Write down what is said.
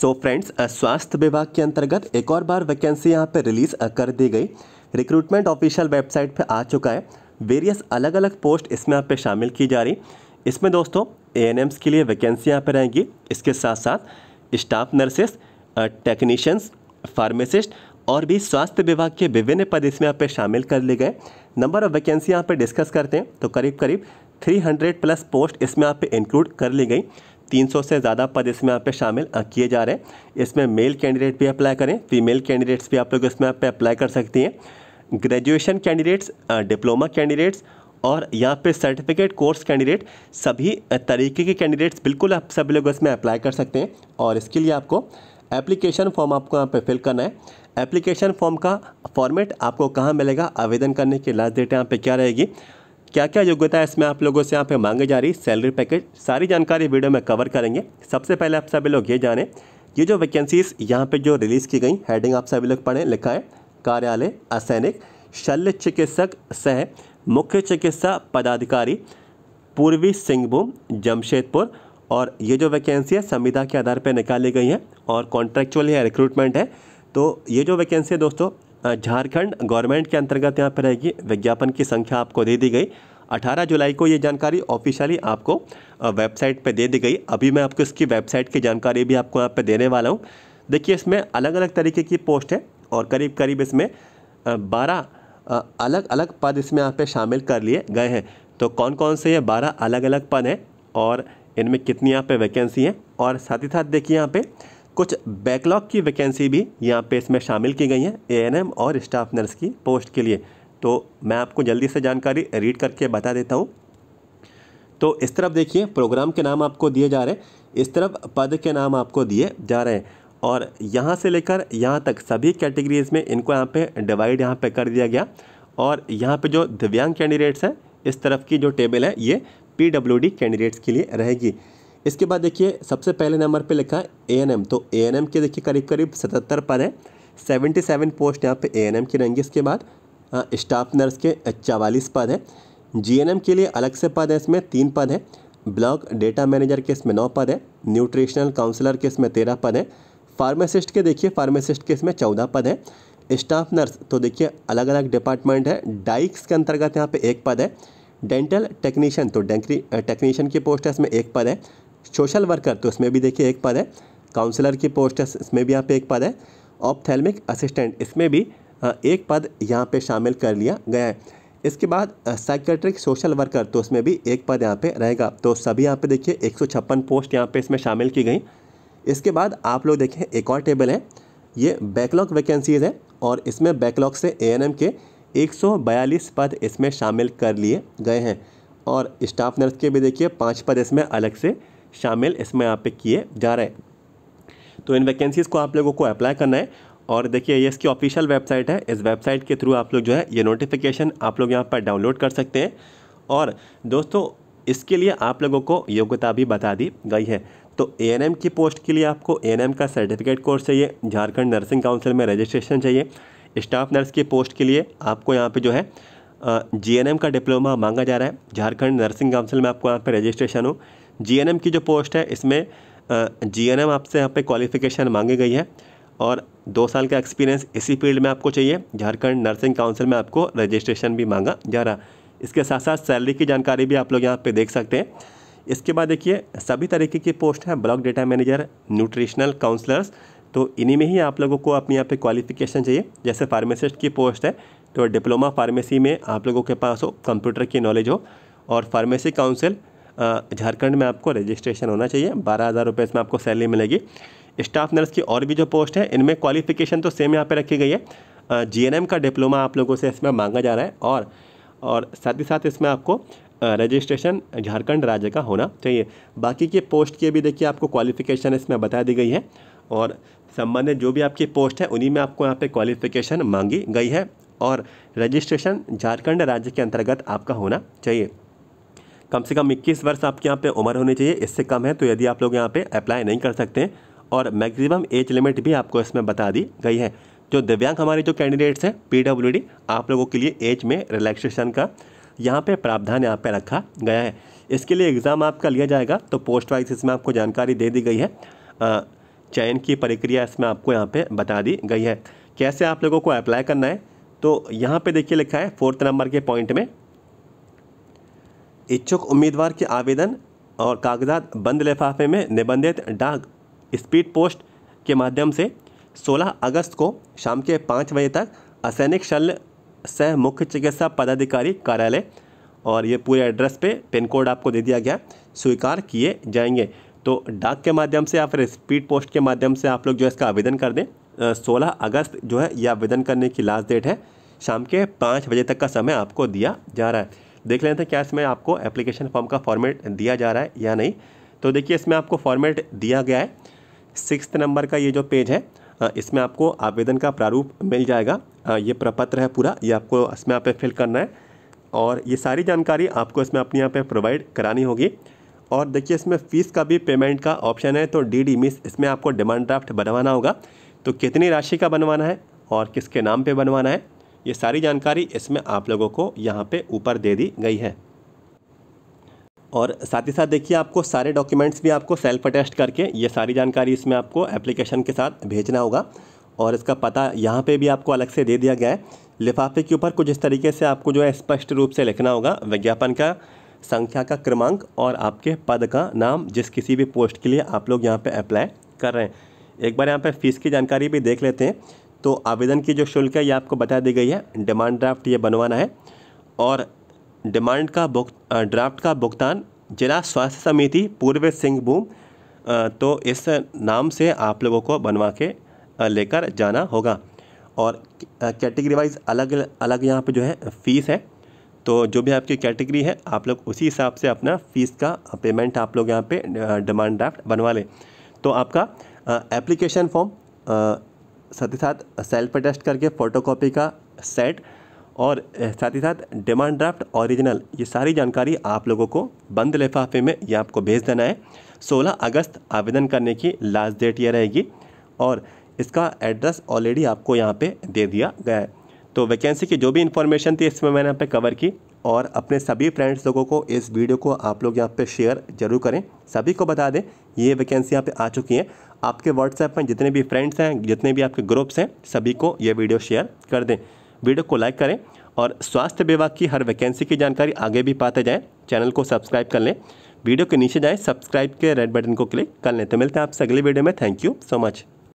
so friends स्वास्थ्य विभाग के अंतर्गत एक और बार वैकेंसी यहाँ पर रिलीज़ कर दी गई रिक्रूटमेंट ऑफिशियल वेबसाइट पर आ चुका है वेरियस अलग अलग पोस्ट इसमें यहाँ पर शामिल की जा रही इसमें दोस्तों ए के लिए वैकेंसी यहाँ पर रहेंगी इसके साथ साथ स्टाफ नर्सेस टेक्नीशियंस फार्मेसिस्ट और भी स्वास्थ्य विभाग के विभिन्न पद इसमें यहाँ पर शामिल कर लिए गए नंबर ऑफ वैकेंसी यहाँ पर डिस्कस करते हैं तो करीब करीब 300 प्लस पोस्ट इसमें यहाँ पर इंक्लूड कर ली गई 300 से ज़्यादा पद इसमें यहाँ पे शामिल किए जा रहे हैं इसमें मेल कैंडिडेट भी अप्लाई करें फीमेल कैंडिडेट्स भी आप लोग इसमें यहाँ पे अप्लाई कर सकती हैं ग्रेजुएशन कैंडिडेट्स डिप्लोमा कैंडिडेट्स और यहाँ पे सर्टिफिकेट कोर्स कैंडिडेट सभी तरीके के कैंडिडेट्स बिल्कुल आप सभी लोग इसमें अप्लाई कर सकते हैं और इसके लिए आपको एप्लीकेशन फॉर्म आपको यहाँ पे फिल करना है एप्लीकेशन फॉर्म का फॉर्मेट आपको कहाँ मिलेगा आवेदन करने की लास्ट डेट यहाँ पे क्या रहेगी क्या क्या योग्यता है इसमें आप लोगों से यहाँ पे मांगी जा रही सैलरी पैकेज सारी जानकारी वीडियो में कवर करेंगे सबसे पहले आप सभी लोग ये जाने ये जो वैकेंसीज यहाँ पे जो रिलीज़ की गई हेडिंग आप सभी लोग पढ़ें लिखा है कार्यालय असैनिक शल्य चिकित्सक सह मुख्य चिकित्सा पदाधिकारी पूर्वी सिंहभूम जमशेदपुर और ये जो वैकेंसी है संविधा के आधार पर निकाली गई है और कॉन्ट्रेक्चुअल है रिक्रूटमेंट है तो ये जो वैकेंसी है दोस्तों झारखंड गवर्नमेंट के अंतर्गत यहाँ पर रहेगी विज्ञापन की संख्या आपको दे दी गई 18 जुलाई को ये जानकारी ऑफिशियली आपको वेबसाइट पे दे दी गई अभी मैं आपको इसकी वेबसाइट की जानकारी भी आपको यहाँ पे देने वाला हूँ देखिए इसमें अलग अलग तरीके की पोस्ट है और करीब करीब इसमें बारह अलग अलग पद इसमें यहाँ पे शामिल कर लिए गए हैं तो कौन कौन से ये बारह अलग अलग पद हैं और इनमें कितनी यहाँ पर वैकेंसी हैं और साथ ही साथ देखिए यहाँ पर कुछ बैकलॉग की वैकेंसी भी यहाँ पे इसमें शामिल की गई हैं एम और स्टाफ नर्स की पोस्ट के लिए तो मैं आपको जल्दी से जानकारी रीड करके बता देता हूँ तो इस तरफ देखिए प्रोग्राम के नाम आपको दिए जा रहे हैं इस तरफ पद के नाम आपको दिए जा रहे हैं और यहाँ से लेकर यहाँ तक सभी कैटेगरीज़ में इनको यहाँ पे डिवाइड यहाँ पे कर दिया गया और यहाँ पे जो दिव्यांग कैंडिडेट्स हैं इस तरफ की जो टेबल है ये पीडब्ल्यूडी कैंडिडेट्स के लिए रहेगी इसके बाद देखिए सबसे पहले नंबर पे लिखा है ए तो एएनएम के देखिए करीब करीब सतहत्तर पद है सेवेंटी सेवन पोस्ट यहाँ पे ए की रहेंगी इसके बाद स्टाफ हाँ, नर्स के चवालीस पद है जीएनएम के लिए अलग से पद है इसमें तीन पद है ब्लॉक डेटा मैनेजर के इसमें नौ पद है न्यूट्रिशनल काउंसलर के इसमें तेरह पद है फार्मासिस्ट के देखिए फार्मासिस्ट के इसमें चौदह पद है स्टाफ नर्स तो देखिए अलग अलग डिपार्टमेंट है डाइक्स के अंतर्गत यहाँ पे एक पद है डेंटल टेक्नीशियन तो डेंक्री टेक्नीशियन की पोस्ट है इसमें एक पद है सोशल वर्कर तो इसमें भी देखिए एक पद है काउंसलर की पोस्ट है इसमें भी यहाँ पे एक पद है ऑप्थेलमिक असिस्टेंट इसमें भी एक पद यहाँ पे शामिल कर लिया गया है इसके बाद साइकेट्रिक सोशल वर्कर तो उसमें भी एक पद यहाँ पे रहेगा तो सभी यहाँ पे देखिए एक पोस्ट यहाँ पे इसमें शामिल की गई इसके बाद आप लोग देखें एक और टेबल है ये बैकलॉग वैकेंसीज़ है और इसमें बैकलॉग से ए के 142 पद इसमें शामिल कर लिए गए हैं और स्टाफ नर्स के भी देखिए पाँच पद इसमें अलग से शामिल इसमें यहाँ पे किए जा रहे हैं तो इन वैकेंसीज़ को आप लोगों को अप्लाई करना है और देखिए ये इसकी ऑफिशियल वेबसाइट है इस वेबसाइट के थ्रू आप लोग जो है ये नोटिफिकेशन आप लोग यहाँ पर डाउनलोड कर सकते हैं और दोस्तों इसके लिए आप लोगों को योग्यता भी बता दी गई है तो ए की पोस्ट के लिए आपको ए का सर्टिफिकेट कोर्स चाहिए झारखंड नर्सिंग काउंसिल में रजिस्ट्रेशन चाहिए स्टाफ नर्स की पोस्ट के लिए आपको यहाँ पे जो है जीएनएम का डिप्लोमा मांगा जा रहा है झारखंड नर्सिंग काउंसिल में आपको यहाँ पे रजिस्ट्रेशन हो जीएनएम की जो पोस्ट है इसमें जीएनएम आपसे यहाँ पे क्वालिफिकेशन मांगी गई है और दो साल का एक्सपीरियंस इसी फील्ड में आपको चाहिए झारखंड नर्सिंग काउंसिल में आपको रजिस्ट्रेशन भी मांगा जा रहा इसके साथ साथ सैलरी की जानकारी भी आप लोग यहाँ पे देख सकते हैं इसके बाद देखिए सभी तरीके की पोस्ट है block data manager nutritional counsellors तो इन्हीं में ही आप लोगों को अपने यहाँ पे क्वालिफिकेशन चाहिए जैसे फार्मासिस्ट की पोस्ट है तो डिप्लोमा फार्मेसी में आप लोगों के पास हो कंप्यूटर की नॉलेज हो और फार्मेसी काउंसिल झारखंड में आपको रजिस्ट्रेशन होना चाहिए बारह हज़ार रुपये इसमें आपको सैलरी मिलेगी स्टाफ नर्स की और भी जो पोस्ट है इनमें क्वालिफिकेशन तो सेम यहाँ पर रखी गई है जीएनएम का डिप्लोमा आप लोगों से इसमें मांगा जा रहा है और और साथ ही साथ इसमें आपको रजिस्ट्रेशन झारखंड राज्य का होना चाहिए बाकी के पोस्ट के भी देखिए आपको क्वालिफिकेशन इसमें बता दी गई है और संबंधित जो भी आपकी पोस्ट है उन्हीं में आपको यहाँ पे क्वालिफिकेशन मांगी गई है और रजिस्ट्रेशन झारखंड राज्य के अंतर्गत आपका होना चाहिए कम से कम 21 वर्ष आपके यहाँ पे उम्र होनी चाहिए इससे कम है तो यदि आप लोग यहाँ पे अप्लाई नहीं कर सकते और मैक्सिमम एज लिमिट भी आपको इसमें बता दी गई है जो दिव्यांग हमारे जो कैंडिडेट्स हैं पी आप लोगों के लिए एज में रिलैक्सेशन का यहाँ पे प्रावधान यहाँ पे रखा गया है इसके लिए एग्ज़ाम आपका लिया जाएगा तो पोस्ट वाइज इसमें आपको जानकारी दे दी गई है चयन की प्रक्रिया इसमें आपको यहाँ पे बता दी गई है कैसे आप लोगों को अप्लाई करना है तो यहाँ पर देखिए लिखा है फोर्थ नंबर के पॉइंट में इच्छुक उम्मीदवार के आवेदन और कागजात बंद लिफाफे में निबंधित डाक स्पीड पोस्ट के माध्यम से 16 अगस्त को शाम के पाँच बजे तक असैनिक शल्य सह मुख्य चिकित्सा पदाधिकारी कार्यालय और ये पूरे एड्रेस पे पिन कोड आपको दे दिया गया स्वीकार किए जाएंगे तो डाक के माध्यम से या फिर स्पीड पोस्ट के माध्यम से आप लोग जो है इसका आवेदन कर दें सोलह अगस्त जो है ये आवेदन करने की लास्ट डेट है शाम के पाँच बजे तक का समय आपको दिया जा रहा है देख लेते हैं क्या इसमें आपको एप्लीकेशन फॉर्म का फॉर्मेट दिया जा रहा है या नहीं तो देखिए इसमें आपको फॉर्मेट दिया गया है सिक्स नंबर का ये जो पेज है इसमें आपको आवेदन का प्रारूप मिल जाएगा ये प्रपत्र है पूरा ये आपको इसमें यहाँ पे फिल करना है और ये सारी जानकारी आपको इसमें अपने यहाँ पे प्रोवाइड करानी होगी और देखिए इसमें फ़ीस का भी पेमेंट का ऑप्शन है तो डी डी मिस इसमें आपको डिमांड ड्राफ्ट बनवाना होगा तो कितनी राशि का बनवाना है और किसके नाम पे बनवाना है ये सारी जानकारी इसमें आप लोगों को यहाँ पे ऊपर दे दी गई है और साथ ही साथ देखिए आपको सारे डॉक्यूमेंट्स भी आपको सेल्फ अटेस्ट करके ये सारी जानकारी इसमें आपको एप्लीकेशन के साथ भेजना होगा और इसका पता यहाँ पे भी आपको अलग से दे दिया गया है लिफाफे के ऊपर कुछ इस तरीके से आपको जो है स्पष्ट रूप से लिखना होगा विज्ञापन का संख्या का क्रमांक और आपके पद का नाम जिस किसी भी पोस्ट के लिए आप लोग यहाँ पर अप्लाई कर रहे हैं एक बार यहाँ पर फ़ीस की जानकारी भी देख लेते हैं तो आवेदन की जो शुल्क है ये आपको बता दी गई है डिमांड ड्राफ्ट ये बनवाना है और डिमांड का भुग ड्राफ्ट का भुगतान जिला स्वास्थ्य समिति सिंह सिंहभूम तो इस नाम से आप लोगों को बनवा के लेकर जाना होगा और कैटेगरी वाइज अलग अलग यहाँ पे जो है फ़ीस है तो जो भी आपकी कैटेगरी है आप लोग उसी हिसाब से अपना फ़ीस का पेमेंट आप लोग यहाँ पे डिमांड ड्राफ्ट बनवा लें तो आपका एप्लीकेशन फॉर्म साथ ही साथ सेल्फ अटेस्ट करके फ़ोटोकॉपी का सेट और साथ ही साथ डिमांड ड्राफ्ट ओरिजिनल ये सारी जानकारी आप लोगों को बंद लिफाफे में ये आपको भेज देना है 16 अगस्त आवेदन करने की लास्ट डेट ये रहेगी और इसका एड्रेस ऑलरेडी आपको यहाँ पे दे दिया गया है तो वैकेंसी की जो भी इन्फॉर्मेशन थी इसमें मैंने यहाँ पे कवर की और अपने सभी फ्रेंड्स लोगों को इस वीडियो को आप लोग यहाँ पर शेयर जरूर करें सभी को बता दें ये वैकेंसी यहाँ पे आ चुकी हैं आपके व्हाट्सएप में जितने भी फ्रेंड्स हैं जितने भी आपके ग्रुप्स हैं सभी को ये वीडियो शेयर कर दें वीडियो को लाइक करें और स्वास्थ्य विभाग की हर वैकेंसी की जानकारी आगे भी पाते जाएँ चैनल को सब्सक्राइब कर लें वीडियो के नीचे जाएँ सब्सक्राइब के रेड बटन को क्लिक कर लें तो मिलते हैं आपसे अगली वीडियो में थैंक यू सो मच